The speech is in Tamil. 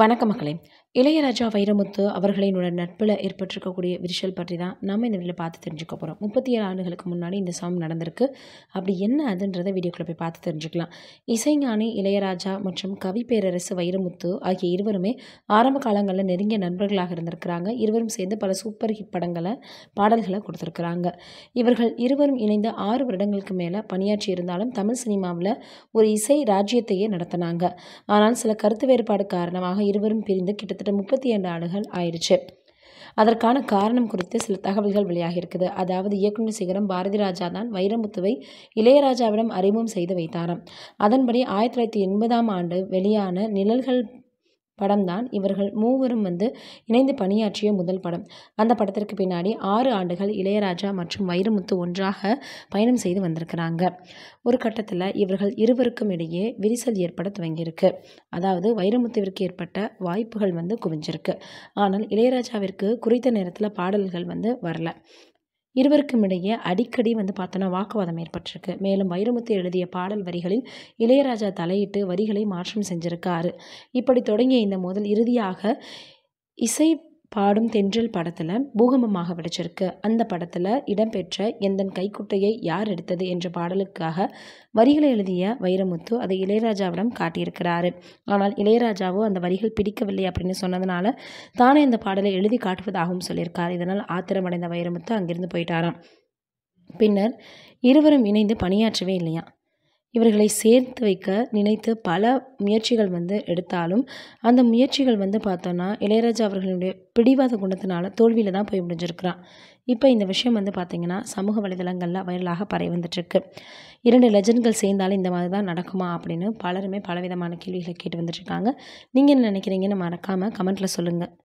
வணக்கம் மக்களே இளையராஜா வைரமுத்து அவர்களினோட நட்பில் ஏற்பட்டிருக்கக்கூடிய விரிசல் பற்றி தான் நம்ம இந்த வீடியோ பார்த்து தெரிஞ்சுக்க போகிறோம் முப்பத்தி ஏழு ஆண்டுகளுக்கு முன்னாடி இந்த சாங் நடந்திருக்கு அப்படி என்ன அதுன்றதை வீடியோக்குள்ளே போய் பார்த்து தெரிஞ்சுக்கலாம் இசைஞானி இளையராஜா மற்றும் கவி பேரரசு வைரமுத்து ஆகிய இருவருமே ஆரம்ப காலங்களில் நெருங்கிய நண்பர்களாக இருந்திருக்கிறாங்க இருவரும் சேர்ந்து பல சூப்பர் ஹிட் படங்களை பாடல்களை கொடுத்துருக்குறாங்க இவர்கள் இருவரும் இணைந்து ஆறு வருடங்களுக்கு மேலே பணியாற்றி இருந்தாலும் தமிழ் சினிமாவில் ஒரு இசை ராஜ்யத்தையே நடத்தினாங்க ஆனால் சில கருத்து வேறுபாடு காரணமாக இருவரும் பிரிந்து கிட்டத்தட்ட முப்பத்தி ஏழு ஆண்டுகள் ஆயிடுச்சு அதற்கான காரணம் குறித்து சில தகவல்கள் வெளியாகி இருக்குது அதாவது இயக்குநர் சிகரம் பாரதி ராஜா தான் வைரமுத்துவை இளையராஜாவிடம் அறிமுகம் செய்து வைத்தாராம் அதன்படி ஆயிரத்தி தொள்ளாயிரத்தி எண்பதாம் ஆண்டு வெளியான நிழல்கள் படம் தான் இவர்கள் மூவரும் வந்து இணைந்து பணியாற்றிய முதல் படம் அந்த படத்திற்கு பின்னாடி ஆறு ஆண்டுகள் இளையராஜா மற்றும் வைரமுத்து ஒன்றாக பயணம் செய்து வந்திருக்கிறாங்க ஒரு கட்டத்தில் இவர்கள் இருவருக்கும் இடையே விரிசல் ஏற்பட துவங்கியிருக்கு அதாவது வைரமுத்துவிற்கு ஏற்பட்ட வாய்ப்புகள் வந்து குவிஞ்சிருக்கு ஆனால் இளையராஜாவிற்கு குறித்த நேரத்தில் பாடல்கள் வந்து வரல இருவருக்கும் இடையே அடிக்கடி வந்து பார்த்தோன்னா வாக்குவாதம் ஏற்பட்டிருக்கு மேலும் வைரமுத்து எழுதிய பாடல் வரிகளில் இளையராஜா தலையிட்டு வரிகளை மாற்றம் செஞ்சிருக்காரு இப்படி தொடங்கிய இந்த மோதல் இறுதியாக இசை பாடும் தென்றல் படத்தில் பூகம்பமாக வெடிச்சிருக்கு அந்த படத்தில் இடம்பெற்ற எந்தன் கைக்குட்டையை யார் எடுத்தது என்ற பாடலுக்காக வரிகளை எழுதிய வைரமுத்து அதை இளையராஜாவிடம் காட்டியிருக்கிறாரு ஆனால் இளையராஜாவோ அந்த வரிகள் பிடிக்கவில்லை அப்படின்னு சொன்னதுனால தானே அந்த பாடலை எழுதி காட்டுவதாகவும் சொல்லியிருக்கார் இதனால் ஆத்திரமடைந்த வைரமுத்து அங்கிருந்து போயிட்டாராம் பின்னர் இருவரும் இணைந்து பணியாற்றவே இல்லையா இவர்களை சேர்த்து வைக்க நினைத்து பல முயற்சிகள் வந்து எடுத்தாலும் அந்த முயற்சிகள் வந்து பார்த்தோன்னா இளையராஜா அவர்களுடைய பிடிவாத குணத்தினால தோல்வியில் தான் போய் முடிஞ்சிருக்கிறான் இப்போ இந்த விஷயம் வந்து பார்த்திங்கன்னா சமூக வலைதளங்களில் வைரலாக பரவி வந்துட்டுருக்கு இரண்டு லெஜண்ட்கள் சேர்ந்தாலும் இந்த மாதிரி தான் நடக்குமா அப்படின்னு பலருமே பலவிதமான கேள்விகளை கேட்டு வந்துட்டுருக்காங்க நீங்கள் என்ன நினைக்கிறீங்கன்னு மறக்காமல் கமெண்ட்டில் சொல்லுங்கள்